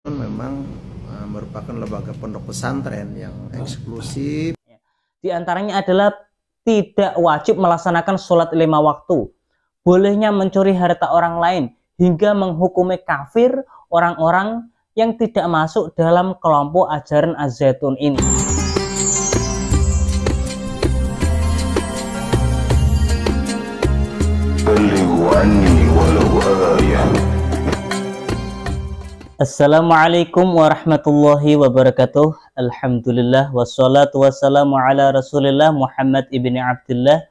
Hmm. memang eh, merupakan lembaga pondok pesantren yang eksklusif. Ya. Di antaranya adalah tidak wajib melaksanakan sholat lima waktu. Bolehnya mencuri harta orang lain hingga menghukumi kafir orang-orang yang tidak masuk dalam kelompok ajaran Az-Zaitun ini. one Assalamualaikum warahmatullahi wabarakatuh. Alhamdulillah wassalatu wassalamu ala Rasulillah Muhammad ibn Abdullah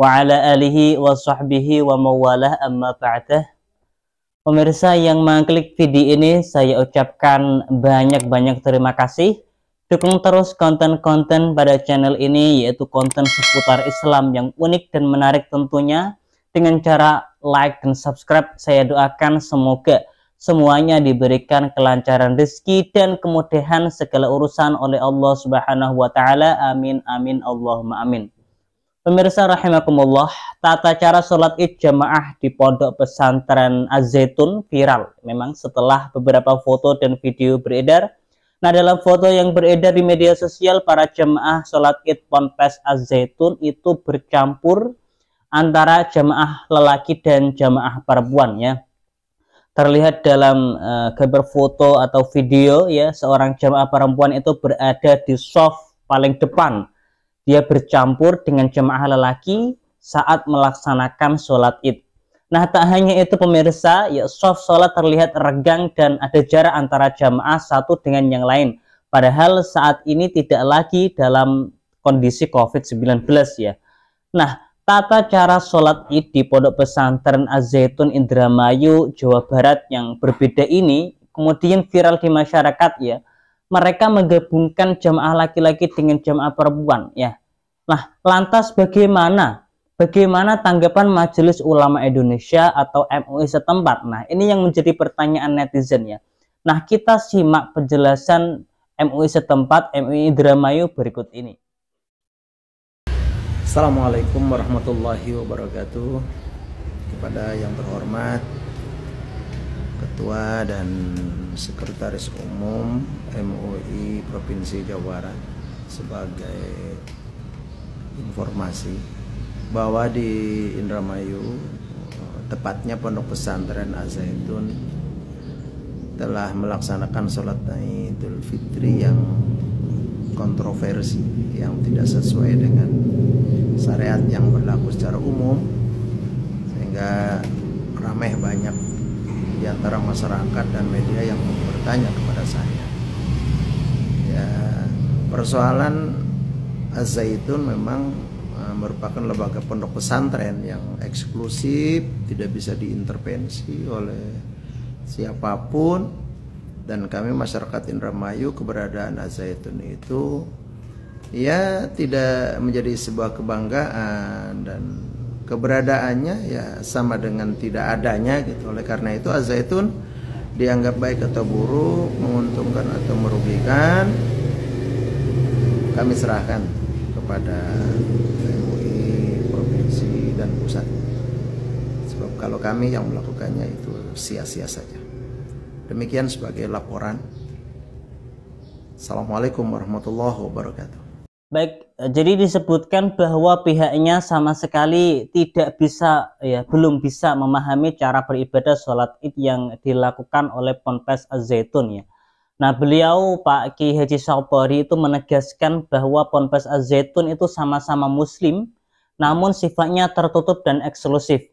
wa ala alihi wa sahbihi wa mawalah amma ba'dah. Pemirsa yang mengklik video ini saya ucapkan banyak-banyak terima kasih. Dukung terus konten-konten pada channel ini yaitu konten seputar Islam yang unik dan menarik tentunya dengan cara like dan subscribe. Saya doakan semoga semuanya diberikan kelancaran rezeki dan kemudahan segala urusan oleh Allah Subhanahu wa taala. Amin amin Allahumma amin. Pemirsa rahimakumullah, tata cara sholat id jamaah di pondok pesantren Az-Zaitun viral. Memang setelah beberapa foto dan video beredar, nah dalam foto yang beredar di media sosial para jemaah sholat id ponpes Az-Zaitun itu bercampur antara jemaah lelaki dan jemaah perempuan ya terlihat dalam uh, gambar foto atau video ya seorang jemaah perempuan itu berada di soft paling depan dia bercampur dengan jemaah lelaki saat melaksanakan sholat id nah tak hanya itu pemirsa ya soft sholat terlihat regang dan ada jarak antara jemaah satu dengan yang lain padahal saat ini tidak lagi dalam kondisi covid-19 ya nah tata cara sholat id di Pondok Pesantren az Indramayu, Jawa Barat yang berbeda ini kemudian viral di masyarakat ya. Mereka menggabungkan jamaah laki-laki dengan jamaah perempuan ya. Nah, lantas bagaimana? Bagaimana tanggapan Majelis Ulama Indonesia atau MUI setempat? Nah, ini yang menjadi pertanyaan netizen ya. Nah, kita simak penjelasan MUI setempat, MUI Indramayu berikut ini. Assalamualaikum warahmatullahi wabarakatuh kepada yang terhormat Ketua dan Sekretaris Umum MUI Provinsi Jawa Barat sebagai informasi bahwa di Indramayu tepatnya Pondok Pesantren Azaitun telah melaksanakan sholat Idul Fitri yang kontroversi yang tidak sesuai dengan syariat yang berlaku secara umum sehingga ramai banyak di antara masyarakat dan media yang bertanya kepada saya ya persoalan Az-Zaitun memang e, merupakan lembaga pondok pesantren yang eksklusif tidak bisa diintervensi oleh siapapun dan kami masyarakat Indramayu keberadaan Azaitun itu ya tidak menjadi sebuah kebanggaan dan keberadaannya ya sama dengan tidak adanya gitu oleh karena itu Azaitun dianggap baik atau buruk menguntungkan atau merugikan kami serahkan kepada MUI provinsi dan pusat sebab kalau kami yang melakukannya itu sia-sia saja Demikian sebagai laporan. Assalamualaikum warahmatullahi wabarakatuh. Baik, jadi disebutkan bahwa pihaknya sama sekali tidak bisa, ya belum bisa memahami cara beribadah sholat id yang dilakukan oleh Ponpes Az-Zaitun ya. Nah beliau Pak Ki Haji Saupori itu menegaskan bahwa Ponpes Az-Zaitun itu sama-sama muslim, namun sifatnya tertutup dan eksklusif.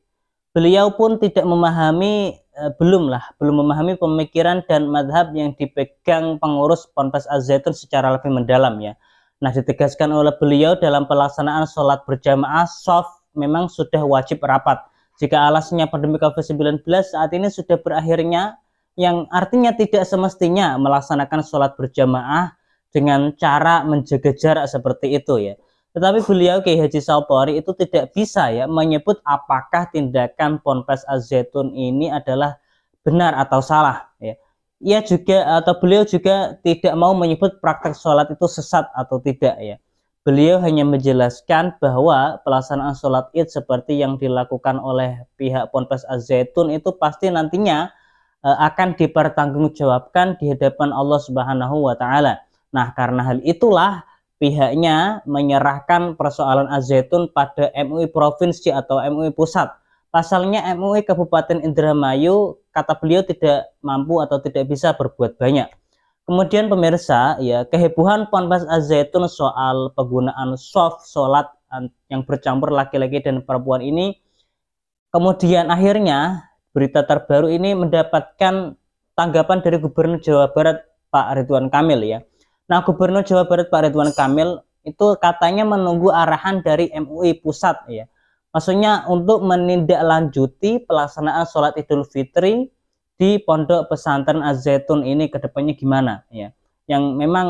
Beliau pun tidak memahami Eh, belum lah, belum memahami pemikiran dan madhab yang dipegang pengurus Ponpes Az-Zaitun secara lebih mendalam ya. Nah ditegaskan oleh beliau dalam pelaksanaan sholat berjamaah soft memang sudah wajib rapat. Jika alasnya pandemi COVID-19 saat ini sudah berakhirnya yang artinya tidak semestinya melaksanakan sholat berjamaah dengan cara menjaga jarak seperti itu ya. Tetapi beliau Kiai Haji Saupori itu tidak bisa ya menyebut apakah tindakan Ponpes Az-Zaitun ini adalah benar atau salah ya. Ia juga atau beliau juga tidak mau menyebut praktek sholat itu sesat atau tidak ya. Beliau hanya menjelaskan bahwa pelaksanaan sholat id seperti yang dilakukan oleh pihak Ponpes Az-Zaitun itu pasti nantinya e, akan dipertanggungjawabkan di hadapan Allah Subhanahu wa taala. Nah, karena hal itulah pihaknya menyerahkan persoalan az pada MUI provinsi atau MUI pusat. Pasalnya MUI Kabupaten Indramayu kata beliau tidak mampu atau tidak bisa berbuat banyak. Kemudian pemirsa, ya kehebohan Ponpes az soal penggunaan soft solat yang bercampur laki-laki dan perempuan ini kemudian akhirnya berita terbaru ini mendapatkan tanggapan dari Gubernur Jawa Barat Pak Ridwan Kamil ya Nah, Gubernur Jawa Barat Pak Ridwan Kamil itu katanya menunggu arahan dari MUI pusat ya. Maksudnya untuk menindaklanjuti pelaksanaan sholat Idul Fitri di Pondok Pesantren Az-Zaitun ini kedepannya gimana ya. Yang memang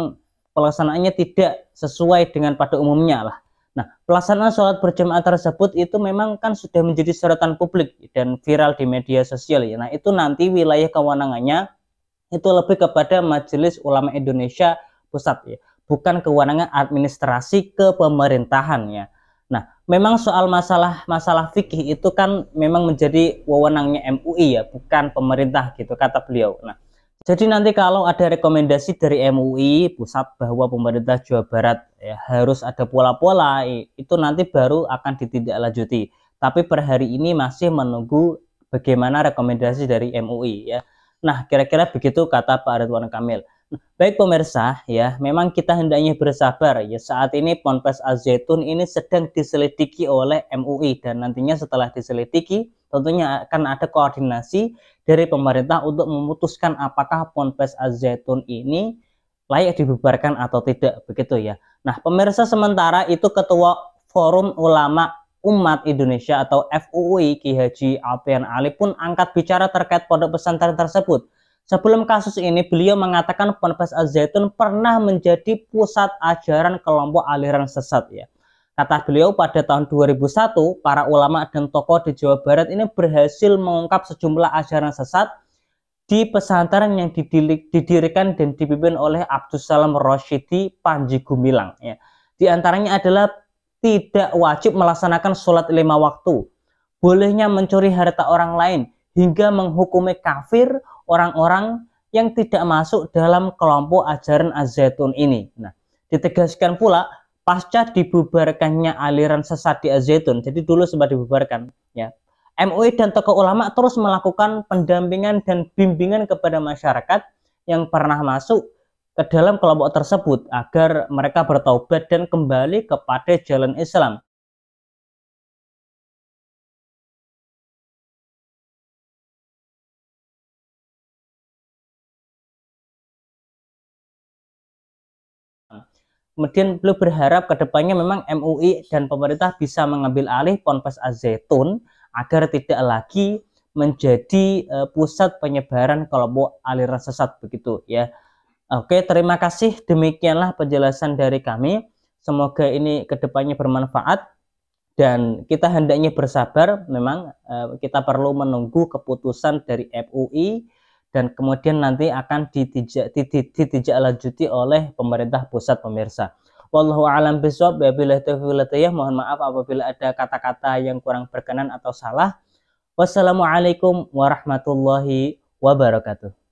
pelaksanaannya tidak sesuai dengan pada umumnya lah. Nah, pelaksanaan sholat berjamaah tersebut itu memang kan sudah menjadi sorotan publik dan viral di media sosial ya. Nah, itu nanti wilayah kewenangannya itu lebih kepada Majelis Ulama Indonesia pusat ya, bukan kewenangan administrasi kepemerintahan ya. Nah, memang soal masalah masalah fikih itu kan memang menjadi wewenangnya MUI ya, bukan pemerintah gitu kata beliau. Nah, jadi nanti kalau ada rekomendasi dari MUI pusat bahwa pemerintah Jawa Barat ya, harus ada pola-pola itu nanti baru akan ditindaklanjuti. Tapi per hari ini masih menunggu bagaimana rekomendasi dari MUI ya. Nah, kira-kira begitu kata Pak Ridwan Kamil. Baik pemirsa, ya memang kita hendaknya bersabar. Ya saat ini Ponpes Al Zaitun ini sedang diselidiki oleh MUI dan nantinya setelah diselidiki tentunya akan ada koordinasi dari pemerintah untuk memutuskan apakah Ponpes Al Zaitun ini layak dibubarkan atau tidak begitu ya. Nah, pemirsa sementara itu ketua Forum Ulama Umat Indonesia atau FUUI Ki Haji Alpian Ali pun angkat bicara terkait pondok pesantren tersebut. Sebelum kasus ini, beliau mengatakan Ponpes al zaitun pernah menjadi pusat ajaran kelompok aliran sesat ya. Kata beliau pada tahun 2001, para ulama dan tokoh di Jawa Barat ini berhasil mengungkap sejumlah ajaran sesat di pesantren yang didirikan dan dipimpin oleh Abdus Salam Roshidi Panji Gumilang. Ya. Di antaranya adalah tidak wajib melaksanakan sholat lima waktu, bolehnya mencuri harta orang lain, hingga menghukumi kafir orang-orang yang tidak masuk dalam kelompok ajaran Az-Zaitun ini. Nah, ditegaskan pula pasca dibubarkannya aliran sesat di Az-Zaitun. Jadi dulu sempat dibubarkan, ya. MUI e dan tokoh ulama terus melakukan pendampingan dan bimbingan kepada masyarakat yang pernah masuk ke dalam kelompok tersebut agar mereka bertaubat dan kembali kepada jalan Islam Kemudian beliau berharap kedepannya memang MUI dan pemerintah bisa mengambil alih Ponpes azetun agar tidak lagi menjadi uh, pusat penyebaran kelompok aliran sesat begitu ya. Oke, terima kasih. Demikianlah penjelasan dari kami. Semoga ini kedepannya bermanfaat dan kita hendaknya bersabar. Memang uh, kita perlu menunggu keputusan dari MUI dan kemudian nanti akan ditijak, lanjuti oleh pemerintah pusat pemirsa. Wallahu alam bisawab wabillahi taufiq Mohon maaf apabila ada kata-kata yang kurang berkenan atau salah. Wassalamualaikum warahmatullahi wabarakatuh.